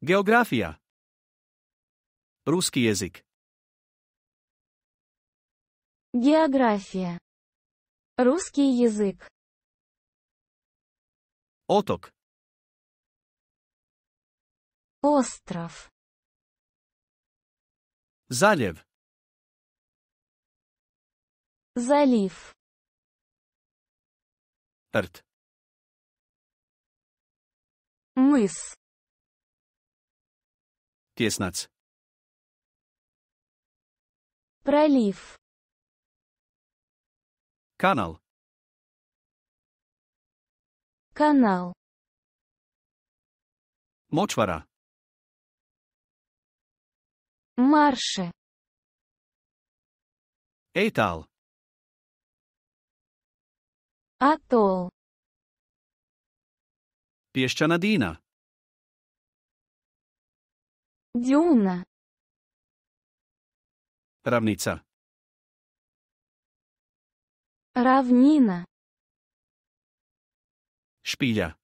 География. Русский язык. География. Русский язык. Оток. Остров. Залив. Залив. Эрт. Мыс. Tiesnāts. Пролив. Канал. Канал. Мочвара. Марше. Эйтал. Атолл. Песчанадина. Дюна. Равница. Равнина. Шпиля.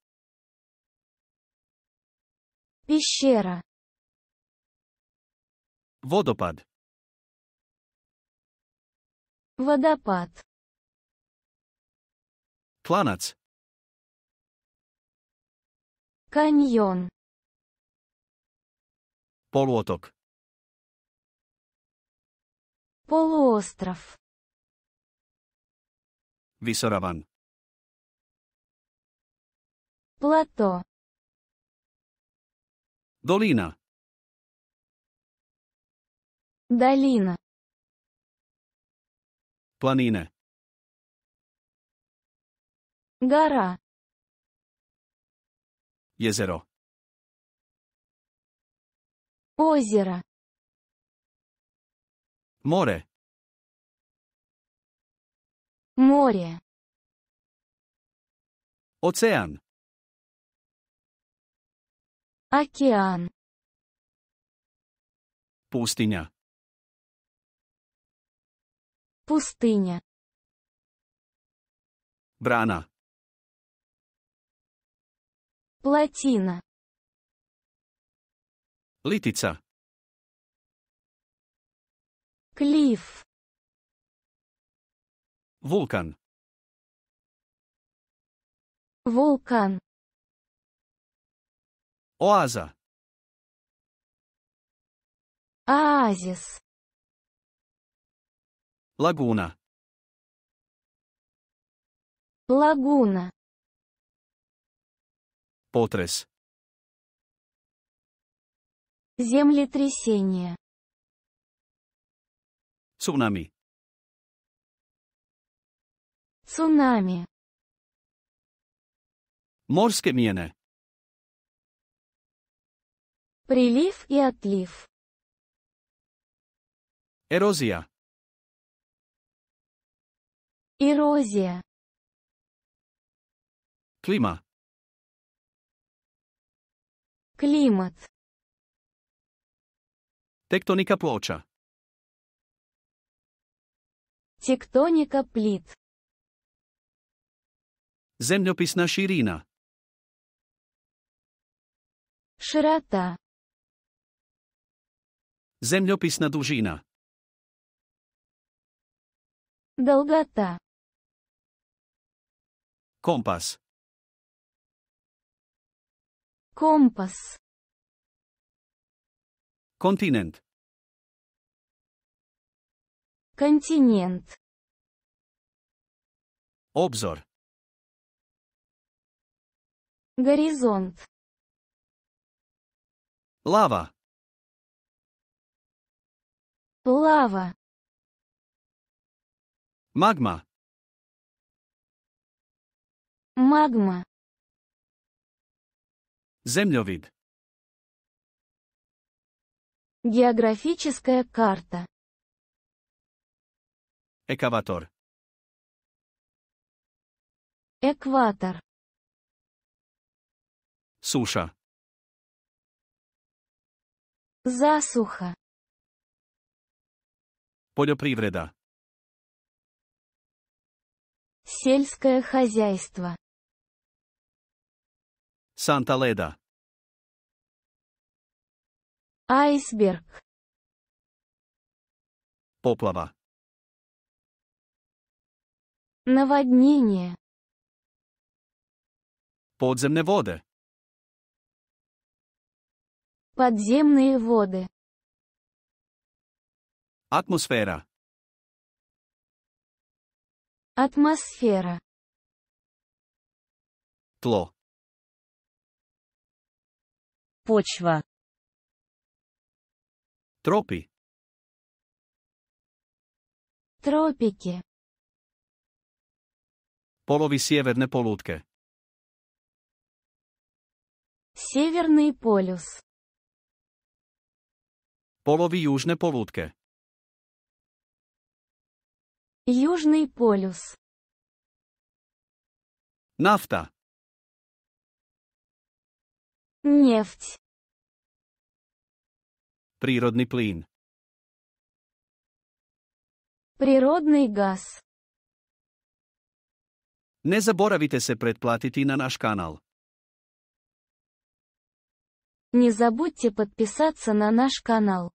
Пещера. Водопад. Водопад. Планац. Каньон. Полуоток. Полуостров. Висораван. Плато. Долина. Долина. Планина. Гора. Езеро. Озеро. Море. Море. океан, Океан. Пустыня. Пустыня. Брана. Плотина. Литица. Клиф. Вулкан. Вулкан. Оаза. Оазис. Лагуна. Лагуна. Потрес. Землетрясение. Цунами. Цунами. Морская мена. Прилив и отлив. Эрозия. Эрозия. Клима. Климат. Тектоника плоча. Тектоника плит. Землеписна ширина. Широта. Землеписна дужина. Долгота. Компас. Компас. Континент. Континент. Обзор. Горизонт. Лава. Лава. Магма. Магма. Землевид. Географическая карта. Экватор. Экватор. Суша. Засуха. Полепривреда. Сельское хозяйство. Санта-Леда. Айсберг. Поплава. Наводнение. Подземные воды. Подземные воды. Атмосфера. Атмосфера. Тло. Почва. Тропи? Тропики. Полови северне полутке. Северный полюс. Полови южне полутке. Южный полюс. Нафта. Нефть. Природный плин. Природный газ. Не забывайте се предплатити на наш канал. Не забудьте подписаться на наш канал.